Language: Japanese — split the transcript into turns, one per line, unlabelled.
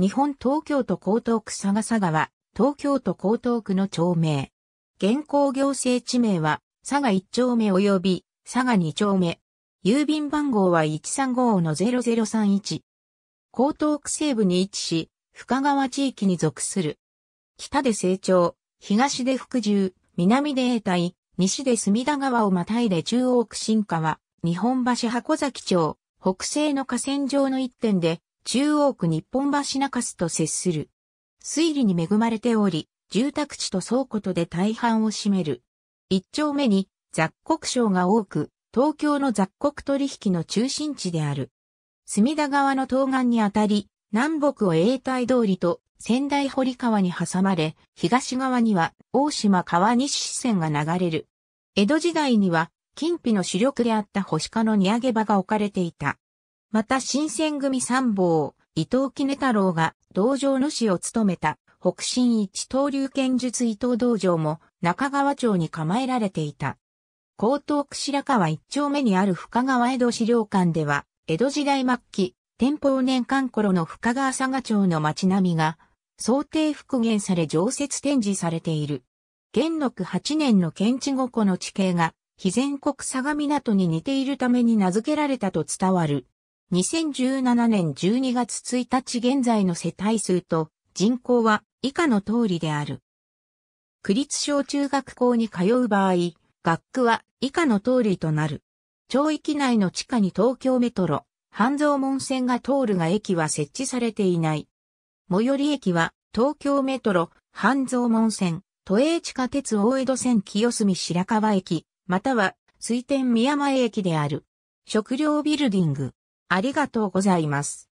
日本東京都江東区佐賀佐川、東京都江東区の町名。現行行政地名は、佐賀1丁目及び佐賀2丁目。郵便番号は135-0031。江東区西部に位置し、深川地域に属する。北で成長、東で福住、南で永代、西で隅田川をまたいで中央区新川、日本橋箱崎町、北西の河川上の一点で、中央区日本橋中洲と接する。水利に恵まれており、住宅地と倉庫とで大半を占める。一丁目に雑穀商が多く、東京の雑穀取引の中心地である。隅田川の東岸にあたり、南北を永代通りと仙台堀川に挟まれ、東側には大島川西支線が流れる。江戸時代には、金皮の主力であった星守家の荷上げ場が置かれていた。また新選組参謀、伊藤杵太郎が道場主を務めた北進一刀流剣術伊藤道場も中川町に構えられていた。江東区白川一丁目にある深川江戸資料館では、江戸時代末期、天保年間頃の深川佐賀町の町並みが、想定復元され常設展示されている。元禄8年の県知五湖の地形が、非全国相模港に似ているために名付けられたと伝わる2017年12月1日現在の世帯数と人口は以下の通りである。区立小中学校に通う場合、学区は以下の通りとなる。町域内の地下に東京メトロ、半蔵門線が通るが駅は設置されていない。最寄り駅は東京メトロ、半蔵門線、都営地下鉄大江戸線清澄白河駅、または水天宮前駅である。食料ビルディング。ありがとうございます。